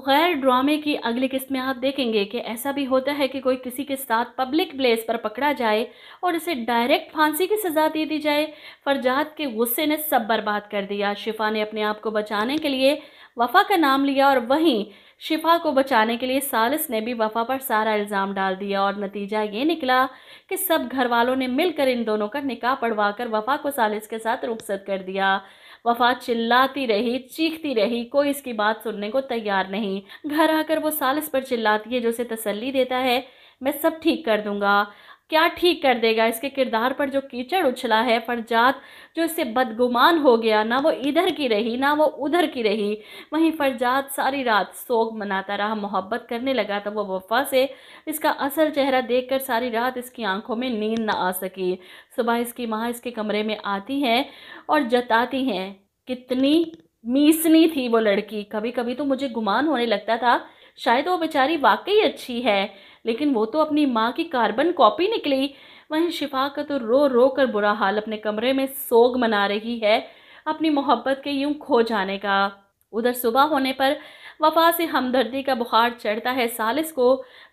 गैर ड्रामे की अगली किस्त में आप देखेंगे कि ऐसा भी होता है कि कोई किसी के साथ पब्लिक प्लेस पर पकड़ा जाए और इसे डायरेक्ट फांसी की सज़ा दे दी जाए फरजात के गुस्से ने सब बर्बाद कर दिया शिफा ने अपने आप को बचाने के लिए वफ़ा का नाम लिया और वहीं शिफा को बचाने के लिए सालिस ने भी वफ़ा पर सारा इल्ज़ाम डाल दिया और नतीजा ये निकला कि सब घर वालों ने मिलकर इन दोनों का निकाह पढ़वा कर वफ़ा को सालिस के साथ रुखसत कर दिया वफा चिल्लाती रही चीखती रही कोई इसकी बात सुनने को तैयार नहीं घर आकर वो सालिस पर चिल्लाती है जो उसे तसल्ली देता है मैं सब ठीक कर दूंगा क्या ठीक कर देगा इसके किरदार पर जो कीचड़ उछला है जात जो इससे बदगुमान हो गया ना वो इधर की रही ना वो उधर की रही वहीं फरजात सारी रात सोग मनाता रहा मोहब्बत करने लगा तो वो वफा से इसका असल चेहरा देखकर सारी रात इसकी आंखों में नींद ना आ सकी सुबह इसकी माँ इसके कमरे में आती हैं और जताती हैं कितनी मीसनी थी वो लड़की कभी कभी तो मुझे गुमान होने लगता था शायद वो बेचारी वाकई अच्छी है लेकिन वो तो अपनी माँ की कार्बन कॉपी निकली वहीं शिफा का तो रो रो कर बुरा हाल अपने कमरे में सोग मना रही है अपनी मोहब्बत के यूं खो जाने का उधर सुबह होने पर वफा से हमदर्दी का बुखार चढ़ता है सालिस को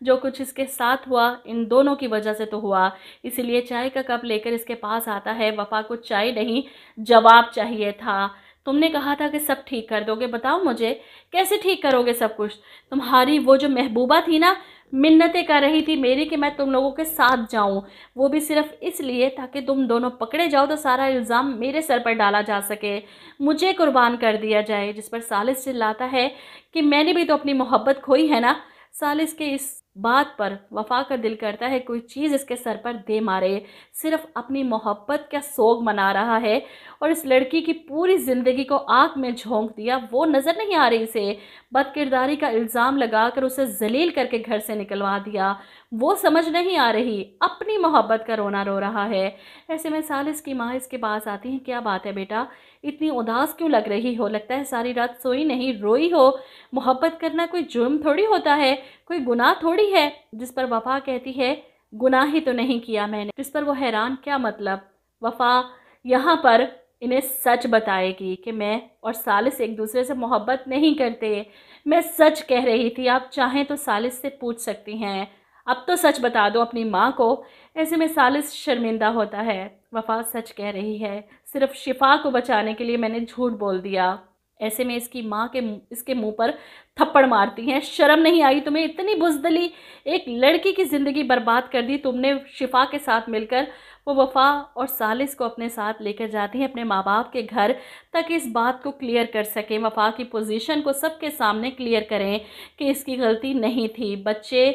जो कुछ इसके साथ हुआ इन दोनों की वजह से तो हुआ इसीलिए चाय का कप लेकर इसके पास आता है वफा को चाय नहीं जवाब चाहिए था तुमने कहा था कि सब ठीक कर दोगे बताओ मुझे कैसे ठीक करोगे सब कुछ तुम्हारी वो जो महबूबा थी ना मिन्नतें कर रही थी मेरी कि मैं तुम लोगों के साथ जाऊं वो भी सिर्फ इसलिए ताकि तुम दोनों पकड़े जाओ तो सारा इल्ज़ाम मेरे सर पर डाला जा सके मुझे कुर्बान कर दिया जाए जिस पर सालिस चिल्लाता है कि मैंने भी तो अपनी मोहब्बत खोई है ना सालिस के इस बात पर वफा का दिल करता है कोई चीज़ इसके सर पर दे मारे सिर्फ अपनी मोहब्बत का सोग मना रहा है और इस लड़की की पूरी ज़िंदगी को आग में झोंक दिया वो नज़र नहीं आ रही इसे बदकिरदारी का इल्ज़ाम लगाकर उसे जलील करके घर से निकलवा दिया वो समझ नहीं आ रही अपनी मोहब्बत का रोना रो रहा है ऐसे में सालिस की माँ इसके पास आती है क्या बात है बेटा इतनी उदास क्यों लग रही हो लगता है सारी रात सोई नहीं रोई हो मोहब्बत करना कोई जुर्म थोड़ी होता है कोई गुनाह थोड़ी है जिस पर वफा कहती है गुनाह ही तो नहीं किया मैंने जिस पर वो हैरान क्या मतलब वफा यहाँ पर इन्हें सच बताएगी कि मैं और सालिस एक दूसरे से मोहब्बत नहीं करते मैं सच कह रही थी आप चाहें तो सालिस से पूछ सकती हैं अब तो सच बता दो अपनी माँ को ऐसे में सालिस शर्मिंदा होता है वफा सच कह रही है सिर्फ शिफा को बचाने के लिए मैंने झूठ बोल दिया ऐसे में इसकी माँ के इसके मुंह पर थप्पड़ मारती हैं शर्म नहीं आई तुम्हें इतनी बुजदली एक लड़की की ज़िंदगी बर्बाद कर दी तुमने शिफा के साथ मिलकर वो वफा और सालिस को अपने साथ लेकर जाती हैं अपने माँ बाप के घर तक इस बात को क्लियर कर सकें वफा की पोजीशन को सबके सामने क्लियर करें कि इसकी गलती नहीं थी बच्चे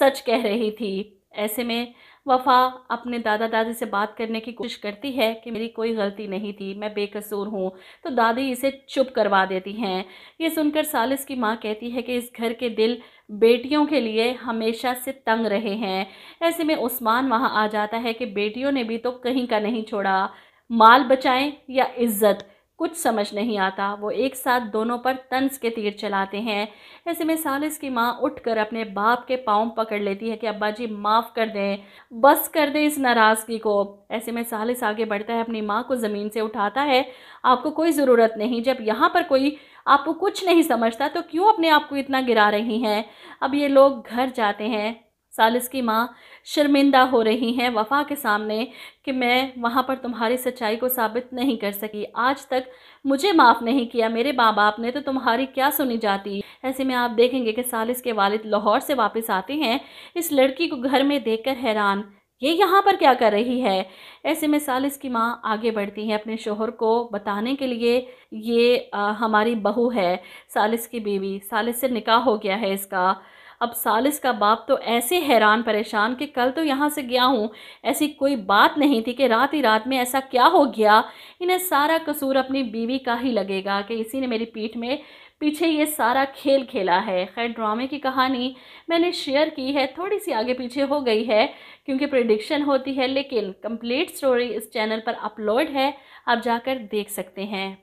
सच कह रही थी ऐसे में वफ़ा अपने दादा दादी से बात करने की कोशिश करती है कि मेरी कोई गलती नहीं थी मैं बेकसूर हूँ तो दादी इसे चुप करवा देती हैं ये सुनकर सालिस की माँ कहती है कि इस घर के दिल बेटियों के लिए हमेशा से तंग रहे हैं ऐसे में उस्मान वहाँ आ जाता है कि बेटियों ने भी तो कहीं का नहीं छोड़ा माल बचाएं या इज्जत कुछ समझ नहीं आता वो एक साथ दोनों पर तंस के तीर चलाते हैं ऐसे में सालिस की माँ उठकर अपने बाप के पाँव पकड़ लेती है कि अब्बा जी माफ़ कर दें बस कर दें इस नाराज़गी को ऐसे में सालिस आगे बढ़ता है अपनी माँ को ज़मीन से उठाता है आपको कोई ज़रूरत नहीं जब यहाँ पर कोई आपको कुछ नहीं समझता तो क्यों अपने आप को इतना गिरा रही हैं अब ये लोग घर जाते हैं सालिस की माँ शर्मिंदा हो रही हैं वफा के सामने कि मैं वहाँ पर तुम्हारी सच्चाई को साबित नहीं कर सकी आज तक मुझे माफ़ नहीं किया मेरे माँ बाप ने तो तुम्हारी क्या सुनी जाती ऐसे में आप देखेंगे कि सालिस के वालिद लाहौर से वापस आते हैं इस लड़की को घर में देख हैरान ये यहाँ पर क्या कर रही है ऐसे में सालिस की माँ आगे बढ़ती हैं अपने शोहर को बताने के लिए ये आ, हमारी बहू है सालिस की बीवी सालिस से निकाह हो गया है इसका अब सालिस का बाप तो ऐसे हैरान परेशान कि कल तो यहाँ से गया हूँ ऐसी कोई बात नहीं थी कि रात ही रात में ऐसा क्या हो गया इन्हें सारा कसूर अपनी बीवी का ही लगेगा कि इसी ने मेरी पीठ में पीछे ये सारा खेल खेला है खैर ड्रामे की कहानी मैंने शेयर की है थोड़ी सी आगे पीछे हो गई है क्योंकि प्रडिक्शन होती है लेकिन कंप्लीट स्टोरी इस चैनल पर अपलोड है आप जाकर देख सकते हैं